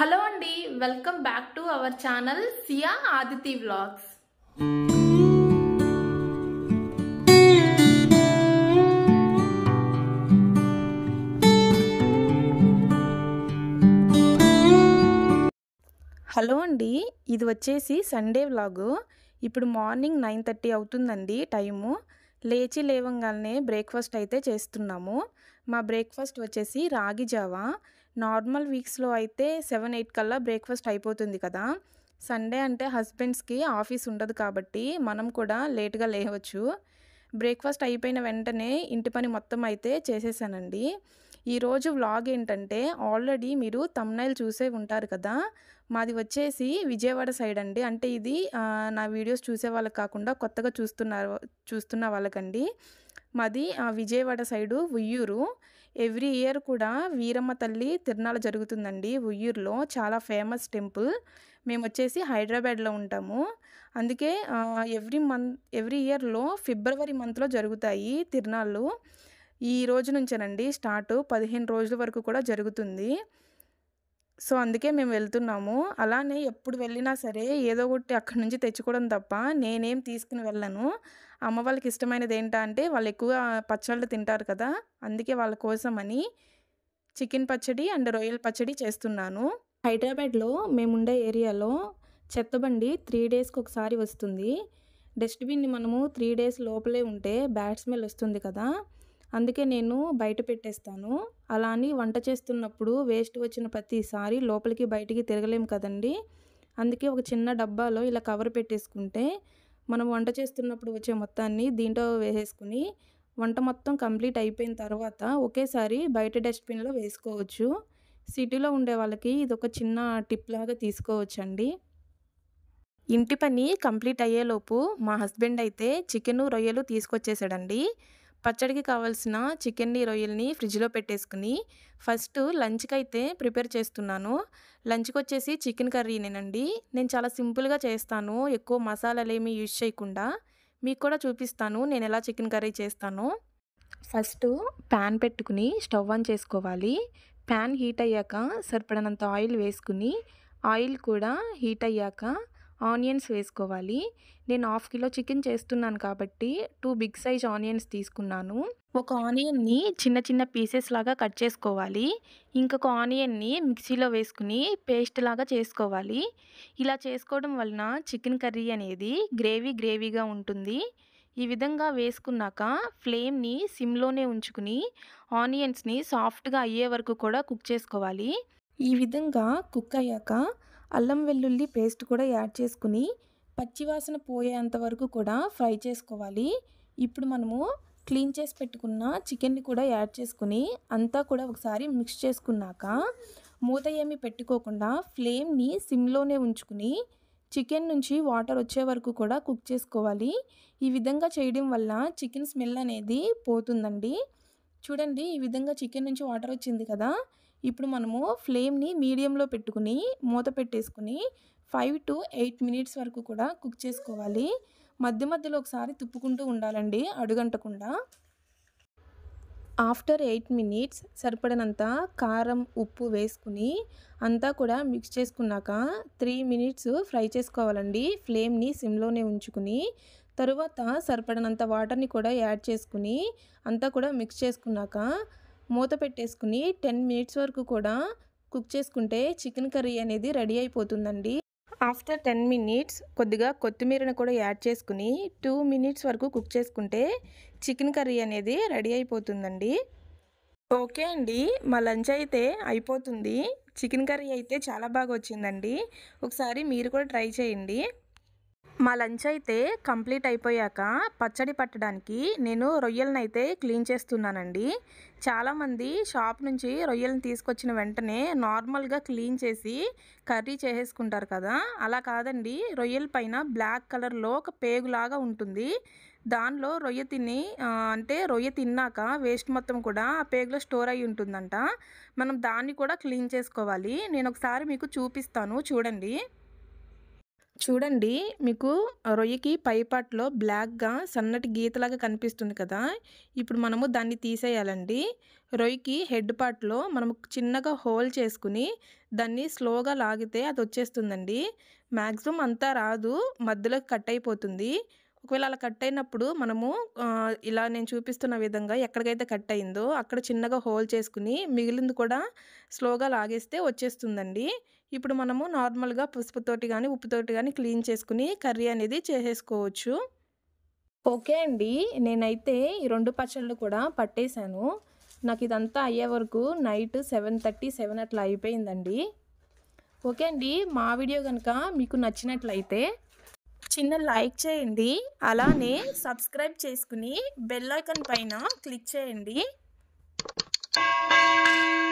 hello అండి welcome back to our channel Siya Aditi vlogs hello అండి ఇది వచ్చేసి సండే వ్లాగు ఇప్పుడు మార్నింగ్ నైన్ థర్టీ అవుతుందండి టైము లేచి లేవంగానే బ్రేక్ఫాస్ట్ అయితే చేస్తున్నాము మా బ్రేక్ఫాస్ట్ వచ్చేసి రాగి జావా నార్మల్ వీక్స్లో అయితే సెవెన్ ఎయిట్ కల్లా బ్రేక్ఫాస్ట్ అయిపోతుంది కదా సండే అంటే హస్బెండ్స్కి ఆఫీస్ ఉండదు కాబట్టి మనం కూడా లేట్గా లేవచ్చు బ్రేక్ఫాస్ట్ అయిపోయిన వెంటనే ఇంటి పని మొత్తం అయితే చేసేసానండి ఈరోజు వ్లాగ్ ఏంటంటే ఆల్రెడీ మీరు తమ్నైల్ చూసే ఉంటారు కదా మాది వచ్చేసి విజయవాడ సైడ్ అండి అంటే ఇది నా వీడియోస్ చూసే వాళ్ళకి కాకుండా కొత్తగా చూస్తున్నారు చూస్తున్న వాళ్ళకండి మాది Vijayawada side Uyyuru every year కూడా వీరమ్మ తల్లి తిరునాళ్ళు జరుగుతుందండి ఉయ్యూరులో చాలా ఫేమస్ టెంపుల్ మేము వచ్చేసి హైదరాబాద్లో ఉంటాము అందుకే ఎవ్రీ మంత్ ఎవ్రీ ఇయర్లో ఫిబ్రవరి మంత్లో జరుగుతాయి తిరునాళ్ళు ఈ రోజు నుంచేనండి స్టార్ట్ పదిహేను రోజుల వరకు కూడా జరుగుతుంది సో అందుకే మేము వెళ్తున్నాము అలానే ఎప్పుడు వెళ్ళినా సరే ఏదో ఒకటి అక్కడి నుంచి తెచ్చుకోవడం తప్ప నేనేం తీసుకుని వెళ్ళను అమ్మ వాళ్ళకి ఇష్టమైనది ఏంటా అంటే వాళ్ళు ఎక్కువగా పచ్చళ్ళు తింటారు కదా అందుకే వాళ్ళ కోసమని చికెన్ పచ్చడి అండ్ రొయ్యల పచ్చడి చేస్తున్నాను హైదరాబాద్లో మేముండే ఏరియాలో చెత్తబండి త్రీ డేస్కి ఒకసారి వస్తుంది డస్ట్బిన్ని మనము త్రీ డేస్ లోపలే ఉంటే బ్యాడ్ స్మెల్ వస్తుంది కదా అందుకే నేను బయట పెట్టేస్తాను అలా అని వంట చేస్తున్నప్పుడు వేస్ట్ వచ్చిన ప్రతిసారి లోపలికి బయటికి తిరగలేము కదండి అందుకే ఒక చిన్న డబ్బాలో ఇలా కవర్ పెట్టేసుకుంటే మనం వంట చేస్తున్నప్పుడు వచ్చే మొత్తాన్ని దీంట్లో వేసేసుకుని వంట మొత్తం కంప్లీట్ అయిపోయిన తర్వాత ఒకేసారి బయట డస్ట్బిన్లో వేసుకోవచ్చు సిటీలో ఉండే వాళ్ళకి ఇది ఒక చిన్న టిప్ లాగా తీసుకోవచ్చండి ఇంటి పని కంప్లీట్ అయ్యేలోపు మా హస్బెండ్ అయితే చికెను రొయ్యలు తీసుకొచ్చేసాడండి పచ్చడికి కావాల్సిన చికెన్ని రొయ్యల్ని ఫ్రిడ్జ్లో పెట్టేసుకుని ఫస్ట్ లంచ్కి అయితే ప్రిపేర్ చేస్తున్నాను లంచ్కి వచ్చేసి చికెన్ కర్రీనేనండి నేను చాలా సింపుల్గా చేస్తాను ఎక్కువ మసాలాలేమీ యూజ్ చేయకుండా మీకు కూడా చూపిస్తాను నేను ఎలా చికెన్ కర్రీ చేస్తాను ఫస్ట్ ప్యాన్ పెట్టుకుని స్టవ్ ఆన్ చేసుకోవాలి ప్యాన్ హీట్ అయ్యాక సరిపడినంత ఆయిల్ వేసుకుని ఆయిల్ కూడా హీట్ అయ్యాక ఆనియన్స్ వేసుకోవాలి నేను హాఫ్ కిలో చికెన్ చేస్తున్నాను కాబట్టి టూ బిగ్ సైజ్ ఆనియన్స్ తీసుకున్నాను ఒక ఆనియన్ని చిన్న చిన్న పీసెస్ లాగా కట్ చేసుకోవాలి ఇంకొక ఆనియన్ని మిక్సీలో వేసుకుని పేస్ట్ లాగా చేసుకోవాలి ఇలా చేసుకోవడం వలన చికెన్ కర్రీ అనేది గ్రేవీ గ్రేవీగా ఉంటుంది ఈ విధంగా వేసుకున్నాక ఫ్లేమ్ని సిమ్లోనే ఉంచుకుని ఆనియన్స్ని సాఫ్ట్గా అయ్యే వరకు కూడా కుక్ చేసుకోవాలి ఈ విధంగా కుక్ అయ్యాక అల్లం వెల్లుల్లి పేస్ట్ కూడా యాడ్ చేసుకుని పచ్చివాసన పోయేంత వరకు కూడా ఫ్రై చేసుకోవాలి ఇప్పుడు మనము క్లీన్ చేసి పెట్టుకున్న చికెన్ని కూడా యాడ్ చేసుకుని అంతా కూడా ఒకసారి మిక్స్ చేసుకున్నాక మూత ఏమి పెట్టుకోకుండా ఫ్లేమ్ని సిమ్లోనే ఉంచుకుని చికెన్ నుంచి వాటర్ వచ్చే వరకు కూడా కుక్ చేసుకోవాలి ఈ విధంగా చేయడం వల్ల చికెన్ స్మెల్ అనేది పోతుందండి చూడండి ఈ విధంగా చికెన్ నుంచి వాటర్ వచ్చింది కదా ఇప్పుడు మనము ఫ్లేమ్ని మీడియంలో పెట్టుకుని మూత పెట్టేసుకుని ఫైవ్ టు ఎయిట్ మినిట్స్ వరకు కూడా కుక్ చేసుకోవాలి మధ్య మధ్యలో ఒకసారి తుప్పుకుంటూ ఉండాలండి అడుగంటకుండా ఆఫ్టర్ ఎయిట్ మినిట్స్ సరిపడినంత కారం ఉప్పు వేసుకుని అంతా కూడా మిక్స్ చేసుకున్నాక త్రీ మినిట్స్ ఫ్రై చేసుకోవాలండి ఫ్లేమ్ని సిమ్లోనే ఉంచుకుని తరువాత సరిపడినంత వాటర్ని కూడా యాడ్ చేసుకుని అంతా కూడా మిక్స్ చేసుకున్నాక మూత పెట్టేసుకుని టెన్ మినిట్స్ వరకు కూడా కుక్ చేసుకుంటే చికెన్ కర్రీ అనేది రెడీ అయిపోతుందండి ఆఫ్టర్ టెన్ మినిట్స్ కొద్దిగా కొత్తిమీరను కూడా యాడ్ చేసుకుని టూ మినిట్స్ వరకు కుక్ చేసుకుంటే చికెన్ కర్రీ అనేది రెడీ అయిపోతుందండి ఓకే అండి మా లంచ్ అయితే అయిపోతుంది చికెన్ కర్రీ అయితే చాలా బాగా వచ్చిందండి ఒకసారి మీరు కూడా ట్రై చేయండి మా లంచ్ అయితే కంప్లీట్ అయిపోయాక పచ్చడి పట్టడానికి నేను రొయ్యలనైతే క్లీన్ చేస్తున్నానండి చాలామంది షాప్ నుంచి రొయ్యలను తీసుకొచ్చిన వెంటనే నార్మల్గా క్లీన్ చేసి కర్రీ చేసేసుకుంటారు కదా అలా కాదండి రొయ్యల పైన బ్లాక్ కలర్లో ఒక పేగులాగా ఉంటుంది దానిలో రొయ్య తిని అంటే రొయ్య తిన్నాక వేస్ట్ మొత్తం కూడా ఆ పేగులో స్టోర్ అయి ఉంటుందంట మనం దాన్ని కూడా క్లీన్ చేసుకోవాలి నేను ఒకసారి మీకు చూపిస్తాను చూడండి చూడండి మీకు రొయ్యకి పైపాట్లో బ్లాక్గా సన్నటి గీతలాగా కనిపిస్తుంది కదా ఇప్పుడు మనము దాన్ని తీసేయాలండి రొయ్యకి హెడ్ పార్ట్లో మనము చిన్నగా హోల్ చేసుకుని దాన్ని స్లోగా లాగితే అది వచ్చేస్తుందండి మ్యాక్సిమం అంతా రాదు మధ్యలో కట్ అయిపోతుంది ఒకవేళ అలా కట్ అయినప్పుడు మనము ఇలా నేను చూపిస్తున్న విధంగా ఎక్కడికైతే కట్ అయిందో అక్కడ చిన్నగా హోల్ చేసుకుని మిగిలింది కూడా స్లోగా లాగేస్తే వచ్చేస్తుందండి ఇప్పుడు మనము నార్మల్గా పసుపుతోటి కానీ ఉప్పుతోటి కానీ క్లీన్ చేసుకుని కర్రీ అనేది చేసేసుకోవచ్చు ఓకే అండి నేనైతే ఈ రెండు పచ్చళ్ళు కూడా పట్టేశాను నాకు ఇదంతా అయ్యే వరకు నైట్ సెవెన్ థర్టీ సెవెన్ అట్లా అయిపోయిందండి ఓకే అండి మా వీడియో కనుక మీకు నచ్చినట్లయితే చిన్న లైక్ చేయండి అలానే సబ్స్క్రైబ్ చేసుకుని బెల్ పైన క్లిక్ చేయండి